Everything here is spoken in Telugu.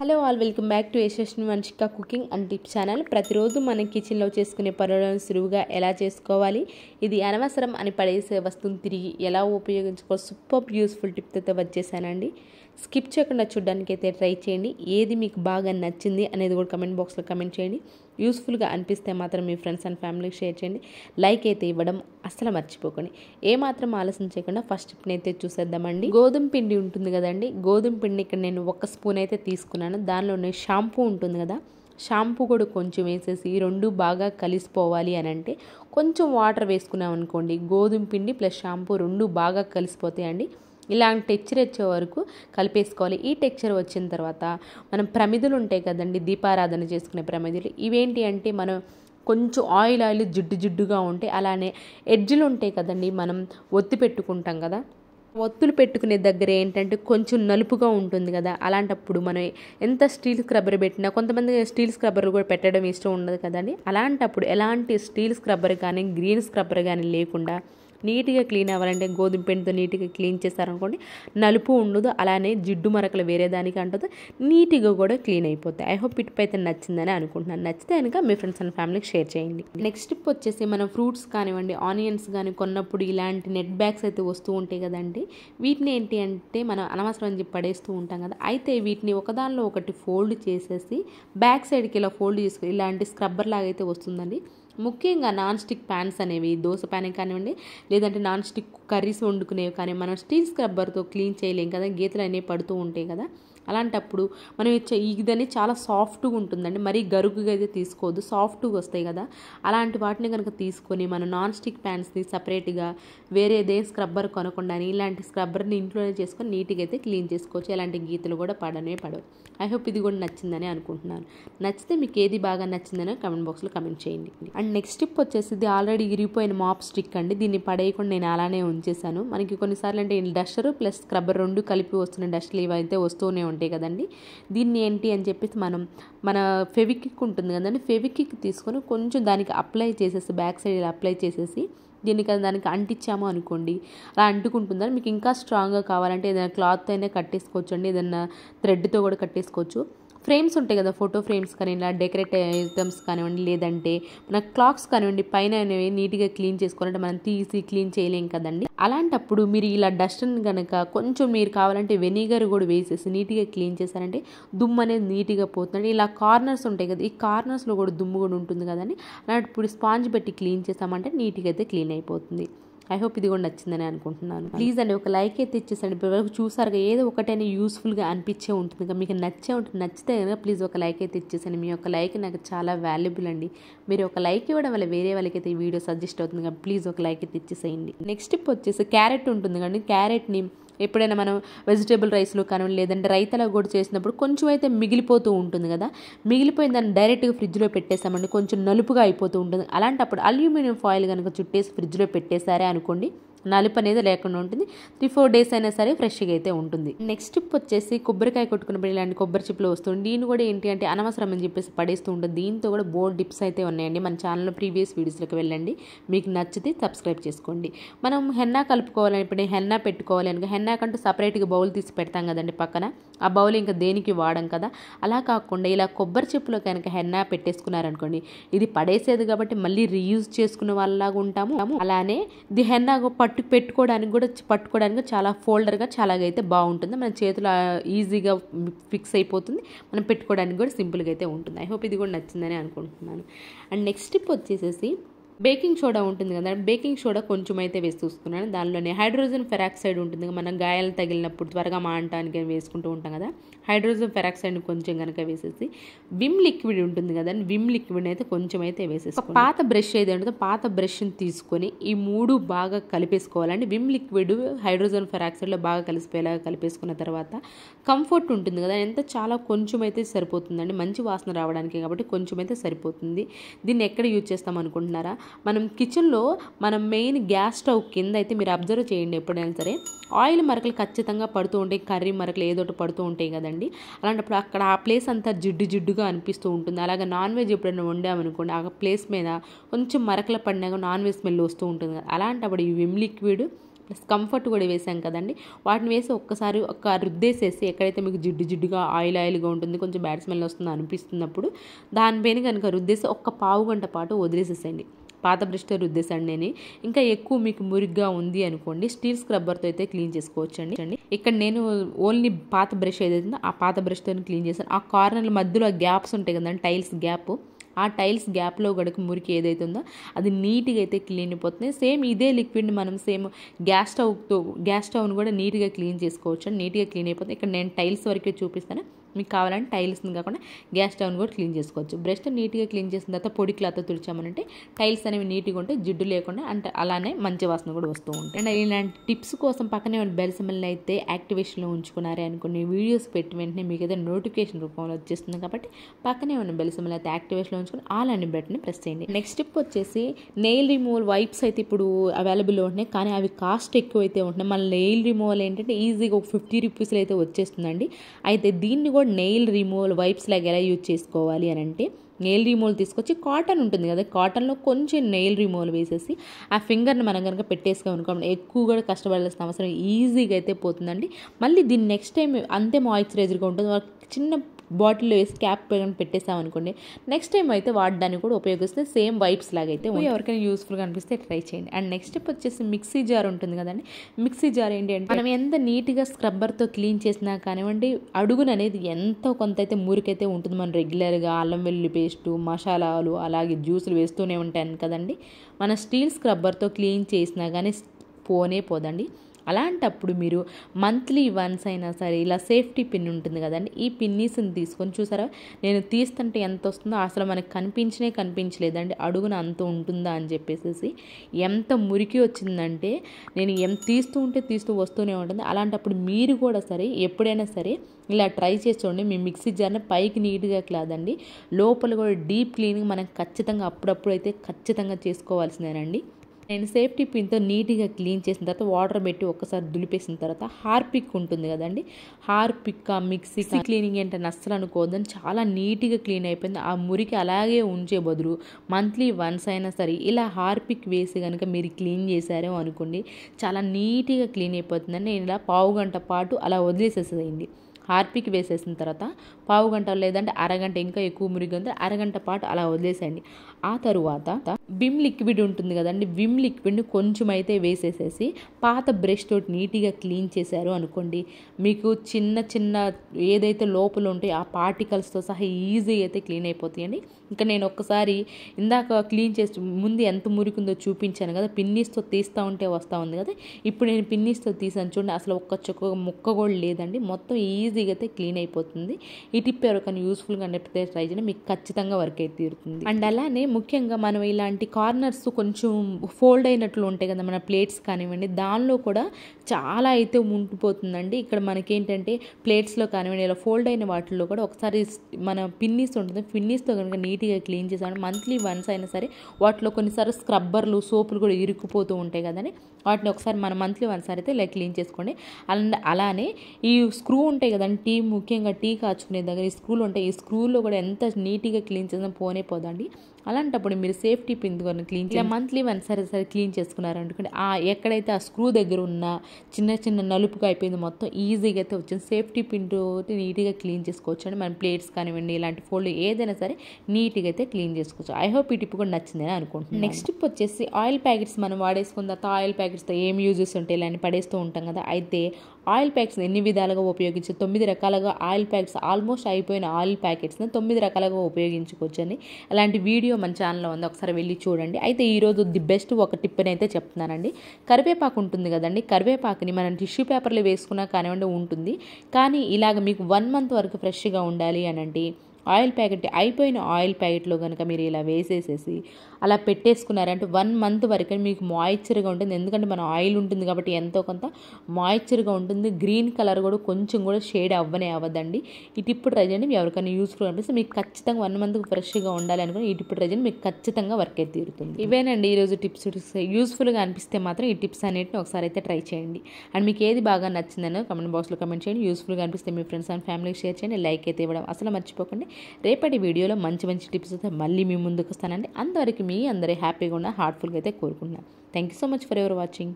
hello all welcome back to Yashasvi Vamshika cooking and tip channel ప్రతిరోజు మనం కిచెన్లో చేసుకునే పనులను సులువుగా ఎలా చేసుకోవాలి ఇది అనవసరం అని పడేసే వస్తువుని తిరిగి ఎలా ఉపయోగించుకో సూపర్ యూస్ఫుల్ టిప్తో వచ్చేసానండి స్కిప్ చేయకుండా చూడడానికి అయితే ట్రై చేయండి ఏది మీకు బాగా నచ్చింది అనేది కూడా కమెంట్ బాక్స్లో కమెంట్ చేయండి యూస్ఫుల్గా అనిపిస్తే మాత్రం మీ ఫ్రెండ్స్ అండ్ ఫ్యామిలీకి షేర్ చేయండి లైక్ అయితే ఇవ్వడం అస్సలు మర్చిపోకండి ఏమాత్రం ఆలస్యం చేయకుండా ఫస్ట్ స్టెప్ని అయితే చూసేద్దామండి గోధుమ పిండి ఉంటుంది కదండి గోధుమ పిండి ఇక్కడ నేను ఒక స్పూన్ అయితే తీసుకున్నాను దానిలోనే షాంపూ ఉంటుంది కదా షాంపూ కూడా కొంచెం వేసేసి రెండు బాగా కలిసిపోవాలి అని అంటే కొంచెం వాటర్ వేసుకున్నాం అనుకోండి గోధుమ పిండి ప్లస్ షాంపూ రెండు బాగా కలిసిపోతాయండి ఇలాంటి టెక్చర్ వచ్చే వరకు కలిపేసుకోవాలి ఈ టెక్చర్ వచ్చిన తర్వాత మనం ప్రమిదులు ఉంటాయి కదండి దీపారాధన చేసుకునే ప్రమిదులు ఇవేంటి అంటే మనం కొంచెం ఆయిల్ ఆయిల్ జిడ్డు జిడ్డుగా ఉంటే అలానే ఎడ్జ్లు ఉంటాయి కదండి మనం ఒత్తి పెట్టుకుంటాం కదా ఒత్తులు పెట్టుకునే దగ్గర ఏంటంటే కొంచెం నలుపుగా ఉంటుంది కదా అలాంటప్పుడు మనం ఎంత స్టీల్ స్క్రబ్బర్ పెట్టినా కొంతమంది స్టీల్ స్క్రబ్బర్ కూడా పెట్టడం ఇష్టం ఉండదు కదండి అలాంటప్పుడు ఎలాంటి స్టీల్ స్క్రబ్బర్ కానీ గ్రీన్ స్క్రబ్బర్ కానీ లేకుండా నీట్గా క్లీన్ అవ్వాలంటే గోధుమ పిండితో నీట్గా క్లీన్ చేస్తారనుకోండి నలుపు ఉండదు అలానే జిడ్డు మరకలు వేరే దానికి అంటదు నీట్గా కూడా క్లీన్ అయిపోతాయి ఐ హోప్ ఇటుపై అయితే నచ్చిందని అనుకుంటున్నాను నచ్చితే కనుక మీ ఫ్రెండ్స్ అండ్ ఫ్యామిలీకి షేర్ చేయండి నెక్స్ట్ ఇప్పు వచ్చేసి మనం ఫ్రూట్స్ కానివ్వండి ఆనియన్స్ కానీ కొన్నప్పుడు ఇలాంటి నెట్ బ్యాగ్స్ అయితే వస్తూ ఉంటాయి కదండి వీటిని ఏంటి అంటే మనం అనవసరం అని చెప్పి పడేస్తూ ఉంటాం కదా అయితే వీటిని ఒకదానిలో ఒకటి ఫోల్డ్ చేసేసి బ్యాక్ సైడ్కి ఇలా ఫోల్డ్ చేసుకుని ఇలాంటి స్క్రబ్బర్ లాగా అయితే వస్తుందండి ముఖ్యంగా నాన్ స్టిక్ ప్యాన్స్ అనేవి దోశ ప్యాన్ కానివ్వండి లేదంటే నాన్ స్టిక్ కర్రీస్ వండుకునేవి కానీ మనం స్టీల్ స్క్రబ్బర్తో క్లీన్ చేయలేం కదా గీతలు అనేవి పడుతూ ఉంటాయి కదా అలాంటప్పుడు మనం ఇచ్చే ఇదని చాలా సాఫ్ట్గా ఉంటుందండి మరీ గరుకుగా అయితే తీసుకోవద్దు సాఫ్ట్గా వస్తాయి కదా అలాంటి వాటిని కనుక తీసుకొని మనం నాన్ స్టిక్ ప్యాన్స్ని సపరేట్గా వేరే ఏదే స్క్రబ్బర్ కొనకుండా ఇలాంటి స్క్రబ్బర్ని ఇంట్లోనే చేసుకొని నీట్గా అయితే క్లీన్ చేసుకోవచ్చు ఇలాంటి గీతలు కూడా పడనే పడవు ఐ హోప్ ఇది కూడా నచ్చిందని అనుకుంటున్నాను నచ్చితే మీకు ఏది బాగా నచ్చిందనే కమెంట్ బాక్స్లో కమెంట్ చేయండి అండ్ నెక్స్ట్ స్టిప్ వచ్చేసి ఇది ఆల్రెడీ ఇరిగిపోయిన మాప్ స్టిక్ అండి దీన్ని పడేయకుండా నేను అలానే ఉంచేసాను మనకి కొన్నిసార్లు అంటే డస్టర్ ప్లస్ స్క్రబ్బర్ రెండు కలిపి వస్తున్న డస్టర్లు ఇవైతే వస్తూనే ఉంటాయి కదండి దీన్ని ఏంటి అని చెప్పేసి మనం మన ఫెవికిక్ ఉంటుంది కదండి ఫెవికిక్ తీసుకొని కొంచెం దానికి అప్లై చేసేసి బ్యాక్ సైడ్ ఇలా అప్లై చేసేసి దీనికి దానికి అంటించాము అనుకోండి అలా అంటుకుంటుందని మీకు ఇంకా స్ట్రాంగ్గా కావాలంటే ఏదైనా క్లాత్ అయినా కట్టేసుకోవచ్చు అండి ఏదైనా థ్రెడ్తో కూడా కట్టేసుకోవచ్చు ఫ్రేమ్స్ ఉంటాయి కదా ఫోటో ఫ్రేమ్స్ కానీ ఇలా డెకరేట్ ఐటమ్స్ కానివ్వండి లేదంటే మన క్లాక్స్ కానివ్వండి పైన అనేవి నీట్గా క్లీన్ చేసుకోవాలంటే మనం తీసి క్లీన్ చేయలేం కదండి అలాంటప్పుడు మీరు ఇలా డస్ట్ని కనుక కొంచెం మీరు కావాలంటే వెనిగర్ కూడా వేసేసి నీట్గా క్లీన్ చేశారంటే దుమ్ము అనేది నీట్గా పోతుంది ఇలా కార్నర్స్ ఉంటాయి కదా ఈ కార్నర్స్లో కూడా దుమ్ము కూడా ఉంటుంది కదండి అలాంటి ఇప్పుడు స్పాంజ్ పెట్టి క్లీన్ చేస్తామంటే నీట్గా అయితే క్లీన్ అయిపోతుంది ఐ హోప్ ఇది కూడా నచ్చిందని అనుకుంటున్నాను ప్లీజ్ అండి ఒక లైక్ అయితే ఇచ్చేసండి ఇప్పటివరకు చూసారుగా ఏదో ఒకటైనా యూస్ఫుల్గా అనిపించే ఉంటుంది కదా మీకు నచ్చే ఉంటుంది నచ్చితే కనుక ప్లీజ్ ఒక లైక్ అయితే ఇచ్చేసండి మీ యొక్క లైక్ నాకు చాలా వాల్యుబుల్ అండి మీరు ఒక లైక్ ఇవ్వడం వల్ల వేరే వాళ్ళకైతే ఈ వీడియో సజెస్ట్ అవుతుంది కదా ప్లీజ్ ఒక లైక్ అయితే ఇచ్చేసేయండి నెక్స్ట్ ఇప్పుడు వచ్చేసి క్యారెట్ ఉంటుంది కానీ క్యారెట్ని ఎప్పుడైనా మనం వెజిటేబుల్ రైస్లో కానివ్వండి లేదంటే రైతలా కూడా చేసినప్పుడు కొంచెం అయితే మిగిలిపోతూ ఉంటుంది కదా మిగిలిపోయిన దాన్ని డైరెక్ట్గా ఫ్రిడ్జ్లో పెట్టేస్తామండి కొంచెం నలుపుగా అయిపోతూ ఉంటుంది అలాంటప్పుడు అల్యూమినియం ఫాయిల్ కనుక చుట్టేసి ఫ్రిడ్జ్లో పెట్టేశారే అనుకోండి నలుపు అనేది లేకుండా ఉంటుంది త్రీ ఫోర్ డేస్ అయినా సరే ఫ్రెష్గా అయితే ఉంటుంది నెక్స్ట్ ఇప్పు వచ్చేసి కొబ్బరికాయ కొట్టుకున్నప్పుడు ఇలాంటి కొబ్బరి చిప్పులు వస్తుంది దీన్ని కూడా ఏంటి అంటే అనవసరం అని చెప్పేసి పడేస్తూ ఉంటుంది దీంతో కూడా బోల్ డిప్స్ అయితే ఉన్నాయండి మన ఛానల్లో ప్రీవియస్ వీడియోస్లోకి వెళ్ళండి మీకు నచ్చితే సబ్స్క్రైబ్ చేసుకోండి మనం హెన్నా కలుపుకోవాలని ఇప్పుడు హెన్నా పెట్టుకోవాలి అనుకో హెన్నా కంటూ సపరేట్గా బౌల్ తీసి పెడతాం కదండి పక్కన ఆ బౌల్ ఇంకా దేనికి వాడం కదా అలా కాకుండా ఇలా కొబ్బరి చెప్పులో కనుక హెన్నా పెట్టేసుకున్నారనుకోండి ఇది పడేసేది కాబట్టి మళ్ళీ రీయూజ్ చేసుకునే వాళ్ళలాగా ఉంటాము అలానే ది హెన్నా పట్టు పట్టు పెట్టుకోవడానికి కూడా పట్టుకోవడానికి చాలా ఫోల్డర్గా చాలాగైతే బాగుంటుంది మన చేతులు ఈజీగా ఫిక్స్ అయిపోతుంది మనం పెట్టుకోవడానికి కూడా సింపుల్గా అయితే ఉంటుంది ఐ హోప్ ఇది కూడా నచ్చిందని అనుకుంటున్నాను అండ్ నెక్స్ట్ స్టెప్ వచ్చేసేసి బేకింగ్ సోడా ఉంటుంది కదా బేకింగ్ సోడా కొంచెం అయితే వేసి చూసుకున్నాను దానిలోనే హైడ్రోజన్ ఫెరాక్సైడ్ ఉంటుంది మనం గాయాలు తగిలినప్పుడు త్వరగా మాంటానికి వేసుకుంటూ ఉంటాం కదా హైడ్రోజన్ ఫెరాక్సైడ్ కొంచెం కనుక వేసేసి విమ్ లిక్విడ్ ఉంటుంది కదా విమ్ లిక్విడ్ అయితే కొంచెం అయితే వేసేసి పాత బ్రష్ ఏదంటే పాత బ్రష్ని తీసుకొని ఈ మూడు బాగా కలిపేసుకోవాలండి విమ్ లిక్విడ్ హైడ్రోజన్ ఫెరాక్సైడ్లో బాగా కలిసిపోయేలాగా కలిపేసుకున్న తర్వాత కంఫర్ట్ ఉంటుంది కదా ఎంత చాలా కొంచెం అయితే సరిపోతుందండి మంచి వాసన రావడానికి కాబట్టి కొంచెం అయితే సరిపోతుంది దీన్ని ఎక్కడ యూజ్ చేస్తాం అనుకుంటున్నారా మనం కిచెన్లో మనం మెయిన్ గ్యాస్ స్టవ్ కింద అయితే మీరు అబ్జర్వ్ చేయండి ఎప్పుడైనా సరే ఆయిల్ మరకలు ఖచ్చితంగా పడుతూ ఉంటాయి కర్రీ మరకలు ఒకటి పడుతూ ఉంటాయి కదండి అలాంటప్పుడు అక్కడ ఆ ప్లేస్ అంతా జిడ్డు జిడ్డుగా అనిపిస్తూ ఉంటుంది అలాగే నాన్ వెజ్ ఎప్పుడైనా వండామనుకోండి ఆ ప్లేస్ మీద కొంచెం మరకలు పడినాక నాన్ వెజ్ స్మెల్ వస్తూ ఉంటుంది కదా అలాంటప్పుడు ఈ విమ్ లిక్విడ్ ప్లస్ కంఫర్ట్ కూడా వేసాం కదండి వాటిని వేసి ఒక్కసారి ఒక రుద్దేసేసి ఎక్కడైతే మీకు జిడ్డు జిడ్డుగా ఆయిల్ ఆయిల్గా ఉంటుంది కొంచెం బ్యాడ్ స్మెల్ వస్తుంది అనిపిస్తున్నప్పుడు దానిపైన కనుక రుద్దేసి ఒక్క పావు గంట పాటు వదిలేసేసేయండి పాత బ్రష్తో రుద్దేశాను నేను ఇంకా ఎక్కువ మీకు మురిగ్గా ఉంది అనుకోండి స్టీల్ స్క్రబ్బర్తో అయితే క్లీన్ చేసుకోవచ్చు అండి ఇక్కడ నేను ఓన్లీ పాత బ్రష్ ఏదైతుందో ఆ పాత బ్రష్తో క్లీన్ చేశాను ఆ కార్నర్ల మధ్యలో ఆ గ్యాప్స్ ఉంటాయి కదండి టైల్స్ గ్యాప్ ఆ టైల్స్ గ్యాప్లో గడక మురికి ఏదైతే ఉందో అది నీట్గా అయితే క్లీన్ అయిపోతుంది సేమ్ ఇదే లిక్విడ్ని మనం సేమ్ గ్యాస్ స్టవ్తో గ్యాస్ స్టవ్ని కూడా నీట్గా క్లీన్ చేసుకోవచ్చు నీట్గా క్లీన్ అయిపోతుంది ఇక్కడ నేను టైల్స్ వరకే చూపిస్తాను మీకు కావాలంటే టైల్స్ని కాకుండా గ్యాస్ స్టవ్ని కూడా క్లీన్ చేసుకోవచ్చు బ్రష్ నీట్గా క్లీన్ చేసిన తర్వాత పొడి క్లాత్ తుడిచామనంటే టైల్స్ అనేవి నీట్గా ఉంటే జిడ్డు లేకుండా అంటే అలానే మంచి వాసన కూడా వస్తూ ఉంటాయి అండ్ ఇలాంటి టిప్స్ కోసం పక్కనే బెల్సమెల్ని అయితే యాక్టివేషన్లో ఉంచుకున్నారే అనుకుని వీడియోస్ పెట్టి వెంటనే మీకు ఏదైనా నోటిఫికేషన్ రూపంలో వచ్చేస్తుంది కాబట్టి పక్కనే ఉన్న బెల్సమెల్ అయితే యాక్టివేషన్లో ఉంచుకుని ఆల్ అని బెట్ని ప్రెస్ చేయండి నెక్స్ట్ టిప్ వచ్చేసి నెయిల్ రిమూవల్ వైప్స్ అయితే ఇప్పుడు అవైలబుల్లో ఉంటున్నాయి కానీ అవి కాస్ట్ ఎక్కువ అయితే ఉంటున్నాయి మన నెయిల్ రిమూవల్ ఏంటంటే ఈజీగా ఒక ఫిఫ్టీ రూపీస్లో అయితే వచ్చేస్తుందండి అయితే దీన్ని కూడా నెయిల్ రిమూవల్ వైప్స్ లాగా ఎలా యూజ్ చేసుకోవాలి అని అంటే నెయిల్ రిమూవల్ తీసుకొచ్చి కాటన్ ఉంటుంది కదా కాటన్లో కొంచెం నెయిల్ రిమూవల్ వేసేసి ఆ ఫింగర్ని మనం కనుక పెట్టేసుకోం అనుకోండి ఎక్కువగా కష్టపడాల్సిన అవసరం ఈజీగా అయితే పోతుందండి మళ్ళీ దీన్ని నెక్స్ట్ టైం అంతే మాయిశ్చరైజర్గా ఉంటుంది చిన్న బాటిల్లో వేసి క్యాప్ పెట్టేసాం అనుకోండి నెక్స్ట్ టైం అయితే వాడడానికి కూడా ఉపయోగిస్తే సేమ్ వైప్స్ లాగైతే ఎవరికైనా యూస్ఫుల్గా అనిపిస్తే ట్రై చేయండి అండ్ నెక్స్ట్ స్టెప్ వచ్చేసి మిక్సీ జార్ ఉంటుంది కదండి మిక్సీ జార్ ఏంటి అంటే మనం ఎంత నీట్గా స్క్రబ్బర్తో క్లీన్ చేసినా కానివ్వండి అడుగున అనేది ఎంతో కొంత అయితే మురికైతే ఉంటుంది మనం రెగ్యులర్గా అల్లం వెల్లుల్లి పేస్టు మసాలాలు అలాగే జ్యూసులు వేస్తూనే ఉంటాను కదండి మన స్టీల్ స్క్రబ్బర్తో క్లీన్ చేసినా కానీ పోనే పోదండి అలాంటప్పుడు మీరు మంత్లీ వన్స్ అయినా సరే ఇలా సేఫ్టీ పిన్ ఉంటుంది కదండి ఈ పిన్నీస్ని తీసుకొని చూసారా నేను తీస్తుంటే ఎంత వస్తుందో అసలు మనకు కనిపించినే కనిపించలేదండి అడుగున అంత ఉంటుందా అని చెప్పేసి ఎంత మురికి వచ్చిందంటే నేను ఎంత తీస్తూ ఉంటే తీస్తూ వస్తూనే ఉంటుంది అలాంటప్పుడు మీరు కూడా సరే ఎప్పుడైనా సరే ఇలా ట్రై చేసి చూడండి మీ మిక్సీ జార్ని పైకి నీట్గా కాదండి లోపల కూడా డీప్ క్లీనింగ్ మనం ఖచ్చితంగా అప్పుడప్పుడు అయితే ఖచ్చితంగా చేసుకోవాల్సిందేనండి నేను సేఫ్టీ పిన్తో నీట్గా క్లీన్ చేసిన తర్వాత వాటర్ పెట్టి ఒక్కసారి దులిపేసిన తర్వాత హార్పిక్ ఉంటుంది కదండి హార్పిక్ మిక్సీ క్లీనింగ్ ఏంటి అస్సలు అనుకోవద్దని చాలా నీట్గా క్లీన్ అయిపోయింది ఆ మురికి అలాగే ఉంచే బదులు మంత్లీ వన్స్ అయినా సరే ఇలా హార్పిక్ వేసి కనుక మీరు క్లీన్ చేశారేమో అనుకోండి చాలా నీట్గా క్లీన్ అయిపోతుందని నేను ఇలా పావు గంట పాటు అలా వదిలేసేసేది హార్పిక్ వేసేసిన తర్వాత పావు గంట లేదంటే అరగంట ఇంకా ఎక్కువ ఉంది అరగంట పాటు అలా వదిలేసేయండి ఆ తరువాత విమ్ లిక్విడ్ ఉంటుంది కదండి విమ్ లిక్విడ్ని కొంచెం అయితే వేసేసేసి పాత బ్రష్ తోటి నీట్గా క్లీన్ చేశారు అనుకోండి మీకు చిన్న చిన్న ఏదైతే లోపల ఉంటే ఆ పార్టికల్స్తో సహా ఈజీ అయితే క్లీన్ అయిపోతాయండి ఇంకా నేను ఒక్కసారి ఇందాక క్లీన్ చేసి ముందు ఎంత మురికిందో చూపించాను కదా పిన్నీస్తో తీస్తూ ఉంటే వస్తూ ఉంది కదా ఇప్పుడు నేను పిన్నీస్తో తీసాను చూడండి అసలు ఒక్క చుక్క ముక్క కూడా లేదండి మొత్తం ఈజీ ఈజీగా అయితే క్లీన్ అయిపోతుంది ఈ టిప్ ఎవరికైనా యూస్ఫుల్గా అనిపితే ట్రై చేయడం మీకు ఖచ్చితంగా వర్క్ అయితే తీరుతుంది అండ్ అలానే ముఖ్యంగా మనం ఇలాంటి కార్నర్స్ కొంచెం ఫోల్డ్ అయినట్లు ఉంటాయి కదా మన ప్లేట్స్ కానివ్వండి దానిలో కూడా చాలా అయితే ఉండిపోతుందండి ఇక్కడ మనకేంటంటే ప్లేట్స్లో కానివ్వండి ఇలా ఫోల్డ్ అయిన వాటిల్లో కూడా ఒకసారి మన పిన్నీస్ ఉంటుంది పిన్నీస్తో కనుక నీట్గా క్లీన్ చేసామంటే మంత్లీ వన్స్ అయినా సరే వాటిలో కొన్నిసార్లు స్క్రబ్బర్లు సోపులు కూడా ఇరుక్కుపోతూ ఉంటాయి కదండి వాటిని ఒకసారి మన మంత్లీ వన్స్ అయితే ఇలా క్లీన్ చేసుకోండి అండ్ అలానే ఈ స్క్రూ ఉంటాయి కదా కదండి టీ ముఖ్యంగా టీ కాచుకునే దగ్గర ఈ స్క్రూలు ఉంటాయి ఈ స్క్రూలో కూడా ఎంత నీట్గా క్లీన్ చేసినా పోనే పోదండి అలాంటప్పుడు మీరు సేఫ్టీ పిన్ కూడా క్లీన్ చేయాలి మంత్లీ వన్ సరే సరే క్లీన్ చేసుకున్నారు అనుకోండి ఆ ఎక్కడైతే ఆ స్క్రూ దగ్గర ఉన్న చిన్న చిన్న నలుపుగా అయిపోయింది మొత్తం ఈజీగా అయితే వచ్చింది సేఫ్టీ పిన్తో నీట్గా క్లీన్ చేసుకోవచ్చు అండి మన ప్లేట్స్ కానివ్వండి ఇలాంటి ఫోల్డ్ ఏదైనా సరే నీట్గా అయితే క్లీన్ చేసుకోవచ్చు ఐ హోప్ ఈ టిప్ కూడా నచ్చిందని అనుకుంటున్నాను నెక్స్ట్ టిప్ వచ్చేసి ఆయిల్ ప్యాకెట్స్ మనం వాడేసుకున్న తర్వాత ఆయిల్ ప్యాకెట్స్తో ఏం యూజెస్ ఉంటాయి ఇలా పడేస్తూ ఉంటాం కదా అయితే ఆయిల్ ప్యాక్స్ని ఎన్ని విధాలుగా ఉపయోగించి తొమ్మిది రకాలుగా ఆయిల్ ప్యాక్స్ ఆల్మోస్ట్ అయిపోయిన ఆయిల్ ప్యాకెట్స్ని తొమ్మిది రకాలుగా ఉపయోగించుకోవచ్చని అలాంటి వీడియో మన ఛానల్లో ఉంది ఒకసారి వెళ్ళి చూడండి అయితే ఈరోజు ది బెస్ట్ ఒక టిప్పని అయితే చెప్తున్నానండి కరివేపాకు ఉంటుంది కదండి కరివేపాకుని మనం టిష్యూ పేపర్లు వేసుకున్నా కానివ్వండి ఉంటుంది కానీ ఇలాగ మీకు వన్ మంత్ వరకు ఫ్రెష్గా ఉండాలి అనండి ఆయిల్ ప్యాకెట్ అయిపోయిన ఆయిల్ ప్యాకెట్లో కనుక మీరు ఇలా వేసేసేసి అలా పెట్టేసుకున్నారంటే వన్ మంత్ వరకు మీకు మాయిశ్చర్గా ఉంటుంది ఎందుకంటే మన ఆయిల్ ఉంటుంది కాబట్టి ఎంతో కొంత మాయిశ్చర్గా ఉంటుంది గ్రీన్ కలర్ కూడా కొంచెం కూడా షేడ్ అవ్వనే అవ్వదండి ఈ ఇప్పుడు ట్రై మీ ఎవరికైనా యూస్ఫుల్ అనిపిస్తే మీకు ఖచ్చితంగా వన్ మంత్కి ఫ్రెష్గా ఉండాలి అనుకుని ఈ ఇప్పుడు ట్రై మీకు ఖచ్చితంగా వర్క్ అయితే తీరుతుంది ఇవేనండి ఈరోజు టిప్స్ యూస్ఫుల్గా అనిపిస్తే మాత్రం ఈ టిప్స్ అనేటివి ఒకసారి అయితే ట్రై చేయండి అండ్ మీకు ఏది బాగా నచ్చిందనో కమెంట్ బాక్స్లో కమెంట్ చేయండి యూస్ఫుల్గా అనిపిస్తే మీ ఫ్రెండ్స్ అండ్ ఫ్యామిలీకి షేర్ చేయండి లైక్ అయితే ఇవ్వడం అసలు మర్చిపోకండి రేపటి వీడియోలో మంచి మంచి టిప్స్ అయితే మళ్ళీ మీ ముందుకు వస్తానండి అంతవరకు మీ అందరూ హ్యాపీగా ఉన్న హార్ట్ఫుల్గా అయితే కోరుకుంటున్నాను thank you so much for ever watching